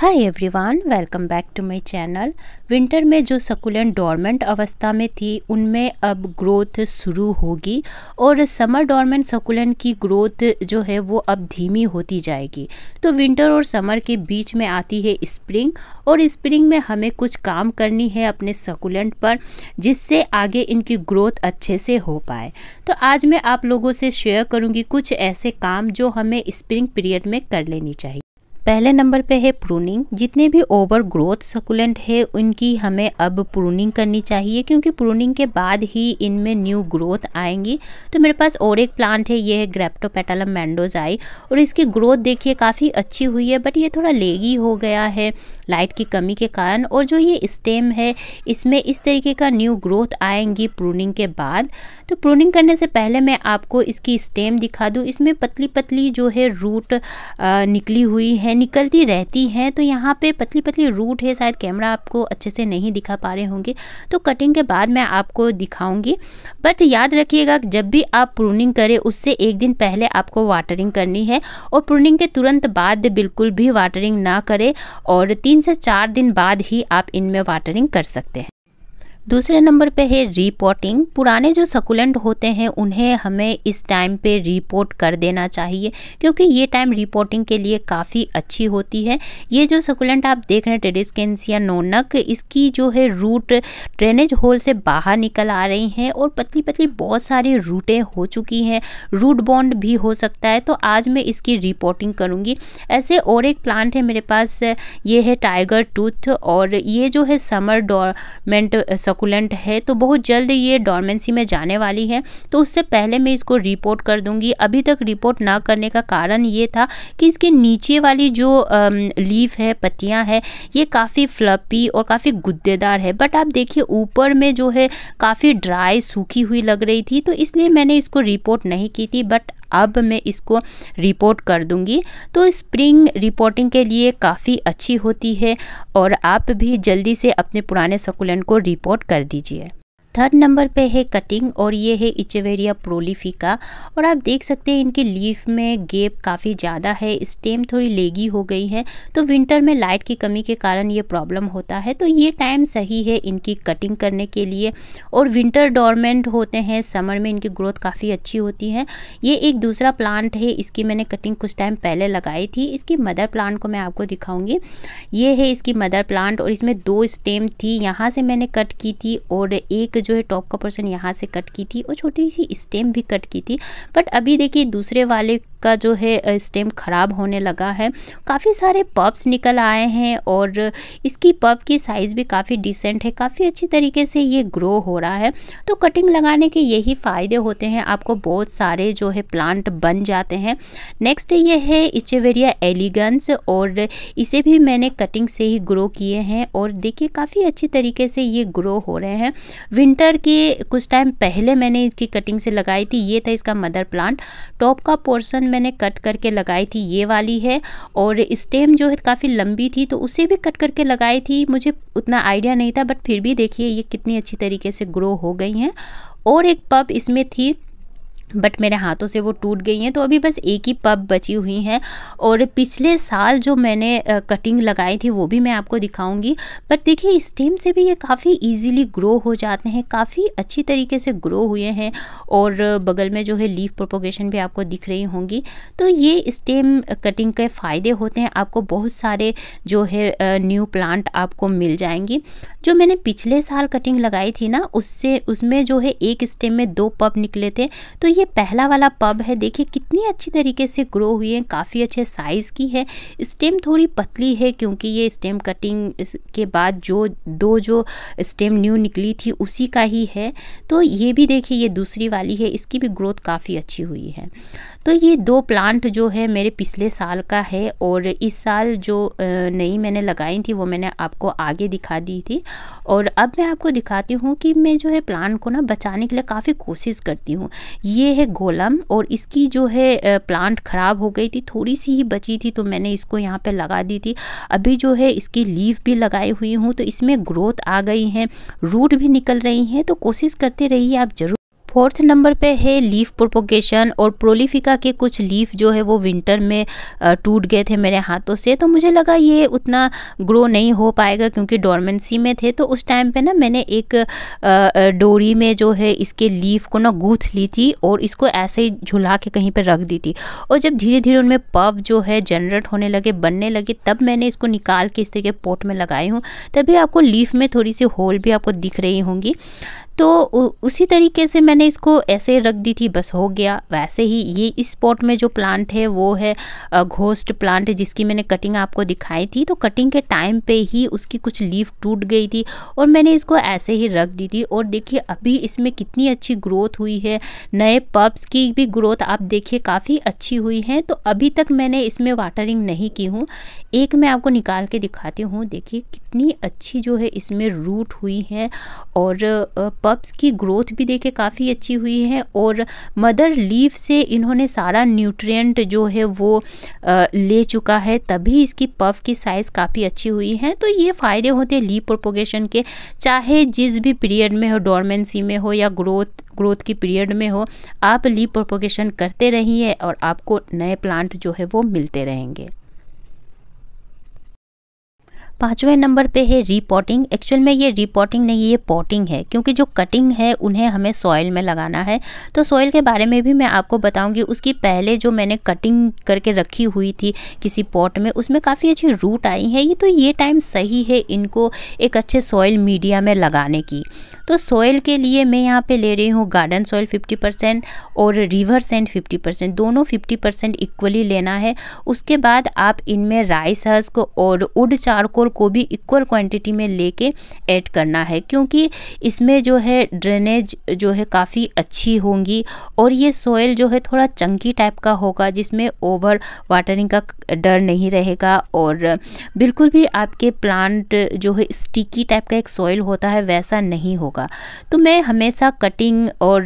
hi everyone welcome back to my channel winter में जो succulent dormant अवस्था में थी उनमें अब ग्रोथ शुरू होगी और समर डॉर्मेंट सकुलेंट की ग्रोथ जो है वो अब धीमी होती जाएगी तो विंटर और समर के बीच में आती है स्प्रिंग और स्प्रिंग में हमें कुछ काम करनी है अपने सकुलेंट पर जिससे आगे इनकी ग्रोथ अच्छे से हो पाए तो आज मैं आप लोगों से शेयर करूँगी कुछ ऐसे काम जो हमें स्प्रिंग पीरियड में कर लेनी चाहिए पहले नंबर पे है प्रूनिंग जितने भी ओवर ग्रोथ सकुलेंट है उनकी हमें अब प्रूनिंग करनी चाहिए क्योंकि प्रूनिंग के बाद ही इनमें न्यू ग्रोथ आएंगी तो मेरे पास और एक प्लांट है ये है ग्रेप्टोपेटालम मैंडोजाई और इसकी ग्रोथ देखिए काफ़ी अच्छी हुई है बट ये थोड़ा लेगी हो गया है लाइट की कमी के कारण और जो ये स्टेम है इसमें इस तरीके का न्यू ग्रोथ आएंगी प्रूनिंग के बाद तो प्रूनिंग करने से पहले मैं आपको इसकी स्टेम दिखा दूँ इसमें पतली पतली जो है रूट निकली हुई है निकलती रहती हैं तो यहाँ पे पतली पतली रूट है शायद कैमरा आपको अच्छे से नहीं दिखा पा रहे होंगे तो कटिंग के बाद मैं आपको दिखाऊँगी बट याद रखिएगा जब भी आप प्रूनिंग करें उससे एक दिन पहले आपको वाटरिंग करनी है और प्रूनिंग के तुरंत बाद बिल्कुल भी वाटरिंग ना करें और तीन तीन से चार दिन बाद ही आप इनमें वाटरिंग कर सकते हैं दूसरे नंबर पे है रिपोर्टिंग पुराने जो सकुलेंट होते हैं उन्हें हमें इस टाइम पे रिपोर्ट कर देना चाहिए क्योंकि ये टाइम रिपोर्टिंग के लिए काफ़ी अच्छी होती है ये जो सकुलेंट आप देख रहे हैं या नोनक इसकी जो है रूट ड्रेनेज होल से बाहर निकल आ रही हैं और पतली पतली बहुत सारी रूटें हो चुकी हैं रूट बॉन्ड भी हो सकता है तो आज मैं इसकी रिपोर्टिंग करूँगी ऐसे और एक प्लांट है मेरे पास ये है टाइगर टूथ और ये जो है समर डॉमेंट सकुलेंट है तो बहुत जल्द ये डॉर्मेंसी में जाने वाली है तो उससे पहले मैं इसको रिपोर्ट कर दूंगी अभी तक रिपोर्ट ना करने का कारण ये था कि इसके नीचे वाली जो लीफ है पत्तियाँ हैं ये काफ़ी फ्लपी और काफ़ी गुद्देदार है बट आप देखिए ऊपर में जो है काफ़ी ड्राई सूखी हुई लग रही थी तो इसलिए मैंने इसको रिपोर्ट नहीं की थी बट अब मैं इसको रिपोर्ट कर दूंगी तो स्प्रिंग रिपोर्टिंग के लिए काफ़ी अच्छी होती है और आप भी जल्दी से अपने पुराने सकुलेंट को रिपोर्ट कर दीजिए थर्ड नंबर पे है कटिंग और ये है इचेवेरिया प्रोलिफिका और आप देख सकते हैं इनके लीफ में गेप काफ़ी ज़्यादा है स्टेम थोड़ी लेगी हो गई है तो विंटर में लाइट की कमी के कारण ये प्रॉब्लम होता है तो ये टाइम सही है इनकी कटिंग करने के लिए और विंटर डॉर्मेंट होते हैं समर में इनकी ग्रोथ काफ़ी अच्छी होती है ये एक दूसरा प्लांट है इसकी मैंने कटिंग कुछ टाइम पहले लगाई थी इसकी मदर प्लांट को मैं आपको दिखाऊंगी ये है इसकी मदर प्लांट और इसमें दो स्टेम थी यहाँ से मैंने कट की थी और एक जो है टॉप का पोर्सन यहाँ से कट की थी और छोटी सी स्टेम भी कट की थी बट अभी देखिए दूसरे वाले का जो है स्टेम ख़राब होने लगा है काफ़ी सारे पब्स निकल आए हैं और इसकी पब की साइज़ भी काफ़ी डिसेंट है काफ़ी अच्छी तरीके से ये ग्रो हो रहा है तो कटिंग लगाने के यही फ़ायदे होते हैं आपको बहुत सारे जो है प्लांट बन जाते हैं नेक्स्ट ये है इचेवेरिया एलिगंस और इसे भी मैंने कटिंग से ही ग्रो किए हैं और देखिए काफ़ी अच्छी तरीके से ये ग्रो हो रहे हैं विंटर विंटर के कुछ टाइम पहले मैंने इसकी कटिंग से लगाई थी ये था इसका मदर प्लांट टॉप का पोर्सन मैंने कट करके लगाई थी ये वाली है और स्टेम जो है काफ़ी लंबी थी तो उसे भी कट करके लगाई थी मुझे उतना आइडिया नहीं था बट फिर भी देखिए ये कितनी अच्छी तरीके से ग्रो हो गई हैं और एक पब इसमें थी बट मेरे हाथों से वो टूट गई हैं तो अभी बस एक ही पब बची हुई हैं और पिछले साल जो मैंने कटिंग लगाई थी वो भी मैं आपको दिखाऊंगी बट देखिए स्टेम से भी ये काफ़ी इजीली ग्रो हो जाते हैं काफ़ी अच्छी तरीके से ग्रो हुए हैं और बगल में जो है लीफ प्रोपोगेशन भी आपको दिख रही होंगी तो ये स्टेम कटिंग के फ़ायदे होते हैं आपको बहुत सारे जो है न्यू प्लांट आपको मिल जाएंगी जो मैंने पिछले साल कटिंग लगाई थी ना उससे उसमें जो है एक स्टेम में दो पब निकले थे तो ये पहला वाला पब है देखिए कितनी अच्छी तरीके से ग्रो हुई है काफ़ी अच्छे साइज़ की है स्टेम थोड़ी पतली है क्योंकि ये स्टेम कटिंग के बाद जो दो जो स्टेम न्यू निकली थी उसी का ही है तो ये भी देखिए ये दूसरी वाली है इसकी भी ग्रोथ काफ़ी अच्छी हुई है तो ये दो प्लांट जो है मेरे पिछले साल का है और इस साल जो नई मैंने लगाई थी वो मैंने आपको आगे दिखा दी थी और अब मैं आपको दिखाती हूँ कि मैं जो है प्लांट को ना बचाने के लिए काफ़ी कोशिश करती हूँ ये ये है गोलम और इसकी जो है प्लांट ख़राब हो गई थी थोड़ी सी ही बची थी तो मैंने इसको यहाँ पे लगा दी थी अभी जो है इसकी लीव भी लगाई हुई हूँ तो इसमें ग्रोथ आ गई है रूट भी निकल रही हैं तो कोशिश करते रहिए आप ज़रूर फोर्थ नंबर पे है लीफ प्रोपोगेशन और प्रोलीफिका के कुछ लीफ जो है वो विंटर में टूट गए थे मेरे हाथों से तो मुझे लगा ये उतना ग्रो नहीं हो पाएगा क्योंकि डॉर्मेंसी में थे तो उस टाइम पे ना मैंने एक डोरी में जो है इसके लीफ को ना गूथ ली थी और इसको ऐसे ही झुला के कहीं पर रख दी थी और जब धीरे धीरे उनमें पव जो है जनरेट होने लगे बनने लगे तब मैंने इसको निकाल के इस तरीके पोट में लगाई हूँ तभी आपको लीफ में थोड़ी सी होल भी आपको दिख रही होंगी तो उसी तरीके से मैंने इसको ऐसे रख दी थी बस हो गया वैसे ही ये इस पॉट में जो प्लांट है वो है घोस्ट प्लांट जिसकी मैंने कटिंग आपको दिखाई थी तो कटिंग के टाइम पे ही उसकी कुछ लीफ टूट गई थी और मैंने इसको ऐसे ही रख दी थी और देखिए अभी इसमें कितनी अच्छी ग्रोथ हुई है नए पब्स की भी ग्रोथ आप देखिए काफ़ी अच्छी हुई है तो अभी तक मैंने इसमें वाटरिंग नहीं की हूँ एक मैं आपको निकाल के दिखाती हूँ देखिए कितनी अच्छी जो है इसमें रूट हुई है और पब्स की ग्रोथ भी देखे काफ़ी अच्छी हुई है और मदर लीफ से इन्होंने सारा न्यूट्रिएंट जो है वो आ, ले चुका है तभी इसकी पफ की साइज़ काफ़ी अच्छी हुई है तो ये फ़ायदे होते हैं लीव प्रोपोगेशन के चाहे जिस भी पीरियड में हो डॉर्मेंसी में हो या ग्रोथ ग्रोथ की पीरियड में हो आप लीफ प्रोपोगेशन करते रहिए और आपको नए प्लांट जो है वो मिलते रहेंगे पाँचवें नंबर पे है रिपोर्टिंग एक्चुअल में ये रिपोर्टिंग नहीं ये पॉटिंग है क्योंकि जो कटिंग है उन्हें हमें सॉइल में लगाना है तो सॉइल के बारे में भी मैं आपको बताऊंगी उसकी पहले जो मैंने कटिंग करके रखी हुई थी किसी पॉट में उसमें काफ़ी अच्छी रूट आई है ये तो ये टाइम सही है इनको एक अच्छे सॉइल मीडिया में लगाने की तो सॉइल के लिए मैं यहाँ पर ले रही हूँ गार्डन सॉइल फिफ्टी परसेंट और रिवर सेंड फिफ्टी परसेंट दोनों फिफ्टी परसेंट इक्वली लेना है उसके बाद आप इनमें राइस हस्क और उड चारकोल पेट्रोल को भी इक्वल क्वांटिटी में लेके ऐड करना है क्योंकि इसमें जो है ड्रेनेज जो है काफ़ी अच्छी होंगी और ये सोयल जो है थोड़ा चंकी टाइप का होगा जिसमें ओवर वाटरिंग का डर नहीं रहेगा और बिल्कुल भी आपके प्लांट जो है स्टिकी टाइप का एक सॉइल होता है वैसा नहीं होगा तो मैं हमेशा कटिंग और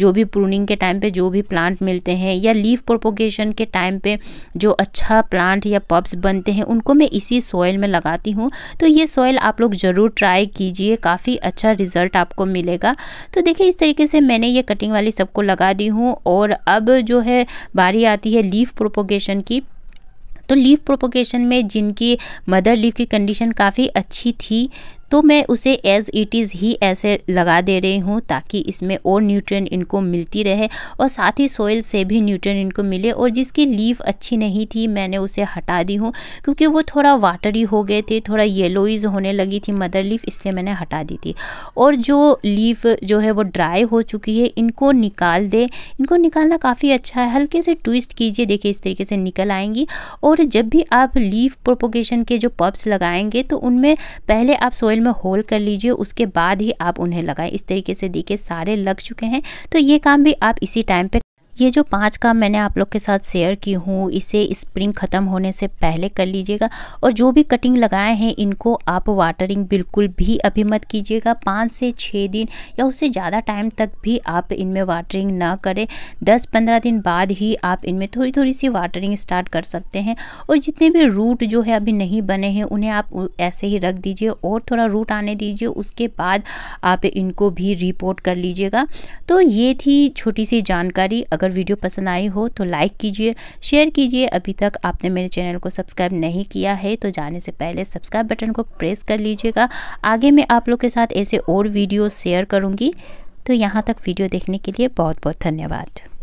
जो भी प्रूनिंग के टाइम पे जो भी प्लांट मिलते हैं या लीफ प्रोपोगेशन के टाइम पे जो अच्छा प्लांट या पब्स बनते हैं उनको मैं इसी सॉइल में लगा बताती हूँ तो ये सॉइल आप लोग ज़रूर ट्राई कीजिए काफ़ी अच्छा रिज़ल्ट आपको मिलेगा तो देखिए इस तरीके से मैंने ये कटिंग वाली सबको लगा दी हूँ और अब जो है बारी आती है लीफ प्रोपोगेशन की तो लीफ प्रोपोगेशन में जिनकी मदर लीफ की कंडीशन काफ़ी अच्छी थी तो मैं उसे एज़ इट इज़ ही ऐसे लगा दे रही हूँ ताकि इसमें और न्यूट्रिएंट इनको मिलती रहे और साथ ही सोइल से भी न्यूट्रिएंट इनको मिले और जिसकी लीव अच्छी नहीं थी मैंने उसे हटा दी हूँ क्योंकि वो थोड़ा वाटरी हो गए थे थोड़ा येलोइज होने लगी थी मदर लीफ इसलिए मैंने हटा दी थी और जो लीफ जो है वो ड्राई हो चुकी है इनको निकाल दे इनको निकालना काफ़ी अच्छा है हल्के से ट्विस्ट कीजिए देखिए इस तरीके से निकल आएंगी और जब भी आप लीफ प्रोपोगेशन के जो पब्स लगाएंगे तो उनमें पहले आप सोयल ऑयल में होल कर लीजिए उसके बाद ही आप उन्हें लगाएं इस तरीके से देखिए सारे लग चुके हैं तो ये काम भी आप इसी टाइम पे ये जो पांच काम मैंने आप लोग के साथ शेयर की हूँ इसे स्प्रिंग ख़त्म होने से पहले कर लीजिएगा और जो भी कटिंग लगाए हैं इनको आप वाटरिंग बिल्कुल भी अभी मत कीजिएगा पाँच से छः दिन या उससे ज़्यादा टाइम तक भी आप इनमें वाटरिंग ना करें दस पंद्रह दिन बाद ही आप इनमें थोड़ी थोड़ी सी वाटरिंग स्टार्ट कर सकते हैं और जितने भी रूट जो है अभी नहीं बने हैं उन्हें आप ऐसे ही रख दीजिए और थोड़ा रूट आने दीजिए उसके बाद आप इनको भी रिपोर्ट कर लीजिएगा तो ये थी छोटी सी जानकारी अगर अगर वीडियो पसंद आई हो तो लाइक कीजिए शेयर कीजिए अभी तक आपने मेरे चैनल को सब्सक्राइब नहीं किया है तो जाने से पहले सब्सक्राइब बटन को प्रेस कर लीजिएगा आगे मैं आप लोग के साथ ऐसे और वीडियो शेयर करूँगी तो यहाँ तक वीडियो देखने के लिए बहुत बहुत धन्यवाद